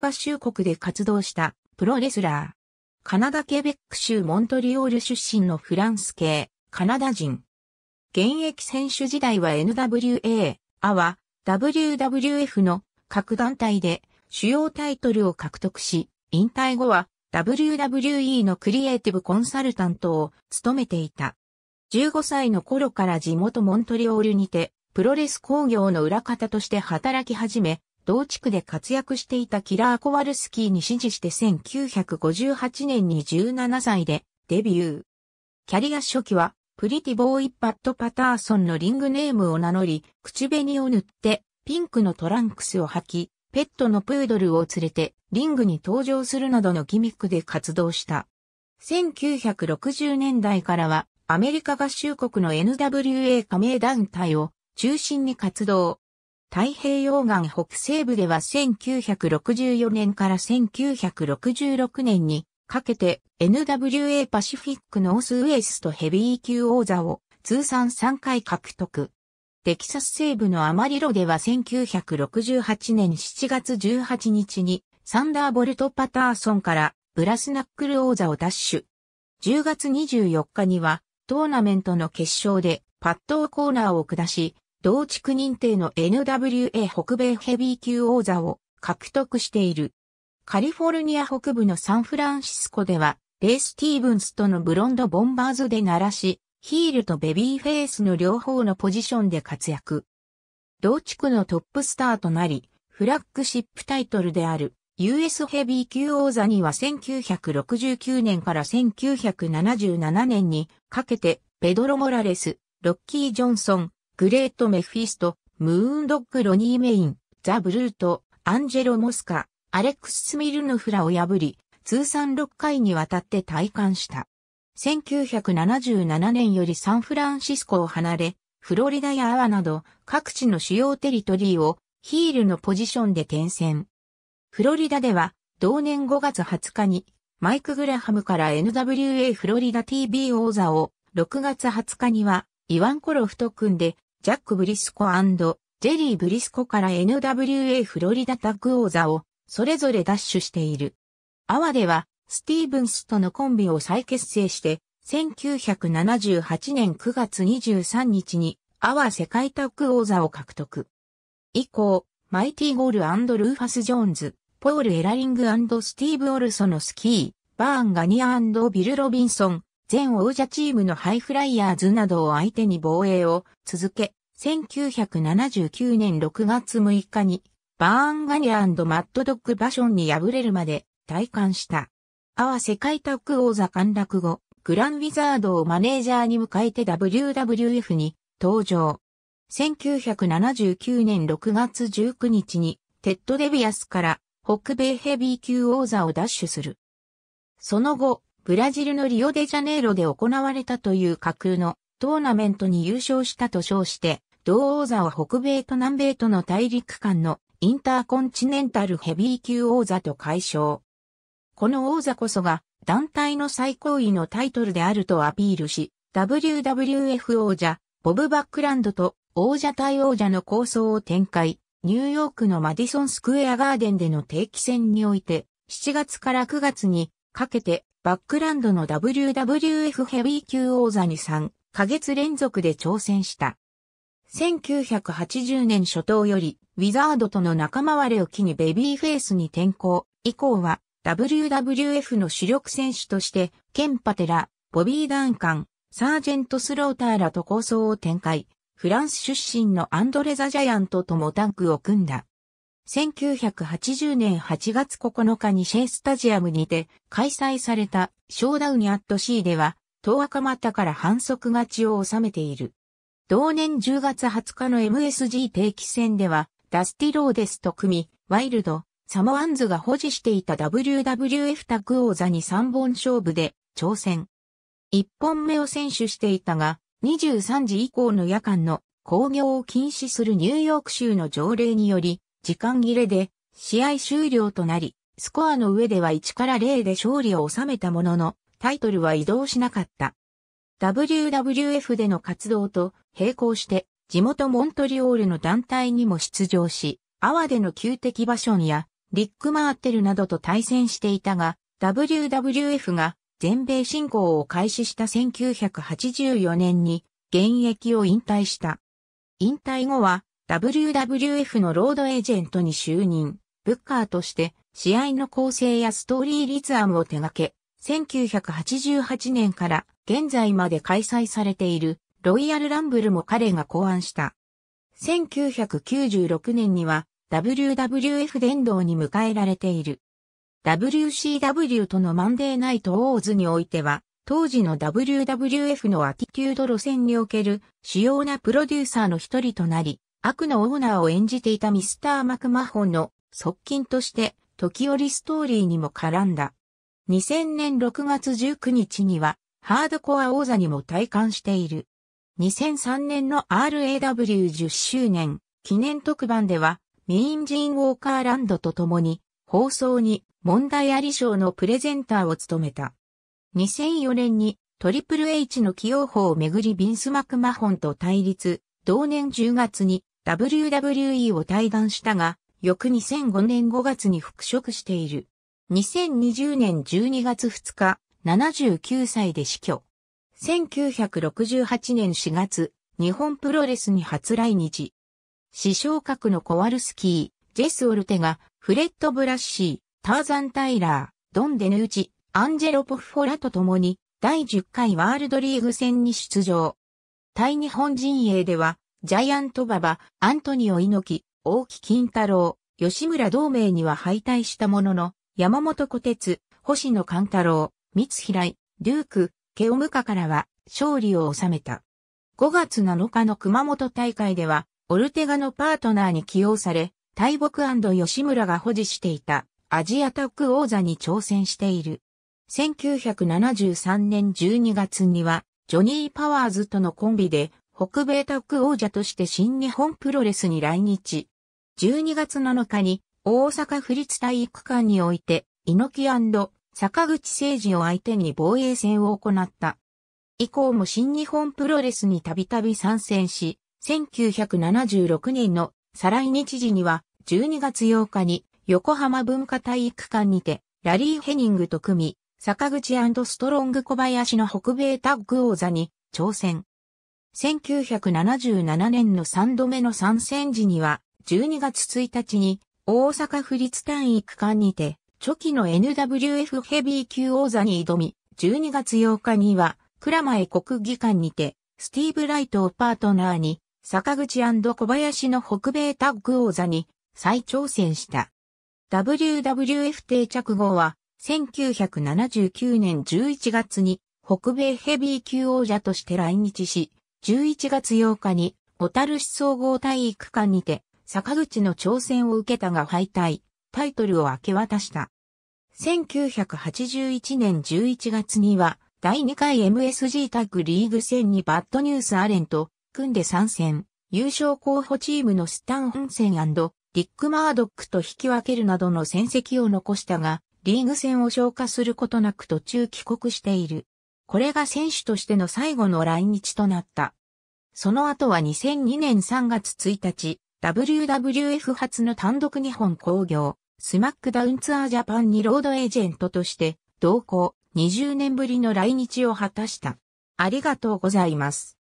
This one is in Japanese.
パ州国で活動したプロレスラー。カナダケベック州モントリオール出身のフランス系、カナダ人。現役選手時代は NWA、アワ、WWF の各団体で主要タイトルを獲得し、引退後は WWE のクリエイティブコンサルタントを務めていた。15歳の頃から地元モントリオールにて、プロレス工業の裏方として働き始め、同地区で活躍していたキラー・コワルスキーに指示して1958年に17歳でデビュー。キャリア初期は、プリティボーイ・パッド・パターソンのリングネームを名乗り、口紅を塗って、ピンクのトランクスを履き、ペットのプードルを連れて、リングに登場するなどのギミックで活動した。1960年代からは、アメリカ合衆国の NWA 加盟団体を中心に活動。太平洋岸北西部では1964年から1966年にかけて NWA パシフィックノースウエストヘビー級王座を通算3回獲得。テキサス西部のアマリロでは1968年7月18日にサンダーボルト・パターソンからブラスナックル王座を奪取。10月24日にはトーナメントの決勝でパッドーコーナーを下し同地区認定の NWA 北米ヘビー級王座を獲得している。カリフォルニア北部のサンフランシスコでは、レイ・スティーブンスとのブロンド・ボンバーズで鳴らし、ヒールとベビーフェイスの両方のポジションで活躍。同地区のトップスターとなり、フラッグシップタイトルである US ヘビー級王座には1969年から1977年にかけてペドロ・モラレス、ロッキー・ジョンソン、グレート・メフィスト、ムーンドッグ・ロニー・メイン、ザ・ブルート、アンジェロ・モスカ、アレックス・スミルヌフラを破り、通算6回にわたって退官した。1977年よりサンフランシスコを離れ、フロリダやアワなど各地の主要テリトリーをヒールのポジションで転戦。フロリダでは同年5月20日にマイク・グラハムから NWA フロリダ TV 王座を6月20日にはイワン・コロフと組んでジャック・ブリスコジェリー・ブリスコから NWA フロリダタック王座をそれぞれ奪取している。アワではスティーブンスとのコンビを再結成して、1978年9月23日にアワ世界タック王座を獲得。以降、マイティ・ゴールルーファス・ジョーンズ、ポール・エラリングスティーブ・オルソのスキー、バーン・ガニアビル・ロビンソン、前王者チームのハイフライヤーズなどを相手に防衛を続け、1979年6月6日にバーンガニアマッドドッグバションに敗れるまで退官した。あワ世界タッグ王座陥落後、グランウィザードをマネージャーに迎えて WWF に登場。1979年6月19日にテッド・デビアスから北米ヘビー級王座を奪取する。その後、ブラジルのリオデジャネイロで行われたという架空のトーナメントに優勝したと称して、同王座を北米と南米との大陸間のインターコンチネンタルヘビー級王座と解消。この王座こそが団体の最高位のタイトルであるとアピールし、WWF 王者、ボブ・バックランドと王者対王者の構想を展開、ニューヨークのマディソン・スクエア・ガーデンでの定期戦において、7月から9月にかけてバックランドの WWF ヘビー級王座に3ヶ月連続で挑戦した。1980年初頭より、ウィザードとの仲間割れを機にベビーフェイスに転向、以降は WWF の主力選手として、ケンパテラ、ボビー・ダンカン、サージェント・スローターらと構想を展開、フランス出身のアンドレ・ザ・ジャイアントともタンクを組んだ。1980年8月9日にシェイスタジアムにて開催されたショーダウニアットシーでは、東赤タから反則勝ちを収めている。同年10月20日の MSG 定期戦では、ダスティローデスと組み、ワイルド、サモアンズが保持していた WWF タグ王座に3本勝負で挑戦。1本目を選手していたが、23時以降の夜間の工業を禁止するニューヨーク州の条例により、時間切れで試合終了となり、スコアの上では1から0で勝利を収めたものの、タイトルは移動しなかった。WWF での活動と並行して、地元モントリオールの団体にも出場し、アワでの旧敵バションや、リック・マーテルなどと対戦していたが、WWF が全米進行を開始した1984年に現役を引退した。引退後は WWF のロードエージェントに就任、ブッカーとして試合の構成やストーリー立案を手掛け、1988年から現在まで開催されているロイヤルランブルも彼が考案した。1996年には WWF 殿堂に迎えられている。WCW とのマンデーナイトオーズにおいては、当時の WWF のアティテュード路線における主要なプロデューサーの一人となり、悪のオーナーを演じていたミスター・マクマホンの側近として時折ストーリーにも絡んだ。2000年6月19日にはハードコア王座にも体感している。2003年の RAW10 周年記念特番ではメイン・ジーン・ウォーカーランドと共に放送に問題あり賞のプレゼンターを務めた。2004年にトリプル H の起用法をめぐりビンス・マクマホンと対立、同年10月に WWE を退団したが、翌2005年5月に復職している。2020年12月2日、79歳で死去。1968年4月、日本プロレスに初来日。師匠格のコワルスキー、ジェス・オルテが、フレッド・ブラッシー、ターザン・タイラー、ドン・デヌーチ、アンジェロ・ポッフォラと共に、第10回ワールドリーグ戦に出場。対日本陣営では、ジャイアント馬場、アントニオ猪木、大木金太郎、吉村同盟には敗退したものの、山本小鉄、星野勘太郎、三平井、ューク、ケオムカからは勝利を収めた。5月7日の熊本大会では、オルテガのパートナーに起用され、大木吉村が保持していたアジアタック王座に挑戦している。1973年12月には、ジョニー・パワーズとのコンビで北米タッグ王者として新日本プロレスに来日。12月7日に大阪府立体育館において猪木坂口誠二を相手に防衛戦を行った。以降も新日本プロレスにたびたび参戦し、1976年の再来日時には12月8日に横浜文化体育館にてラリー・ヘニングと組み、坂口ストロング小林の北米タッグ王座に挑戦。1977年の3度目の参戦時には、12月1日に大阪府立単位区間にて、初期の NWF ヘビー級王座に挑み、12月8日には、倉前国技館にて、スティーブ・ライトをパートナーに、坂口小林の北米タッグ王座に再挑戦した。WWF 定着後は、1979年11月に北米ヘビー級王者として来日し、11月8日に、小樽市総合体育館にて、坂口の挑戦を受けたが敗退、タイトルを明け渡した。1981年11月には、第2回 MSG タッグリーグ戦にバッドニュースアレンと、組んで参戦、優勝候補チームのスタン・ホンセンディック・マードックと引き分けるなどの戦績を残したが、リーグ戦を消化することなく途中帰国している。これが選手としての最後の来日となった。その後は2002年3月1日、WWF 初の単独日本興業、スマックダウンツアージャパンにロードエージェントとして、同行20年ぶりの来日を果たした。ありがとうございます。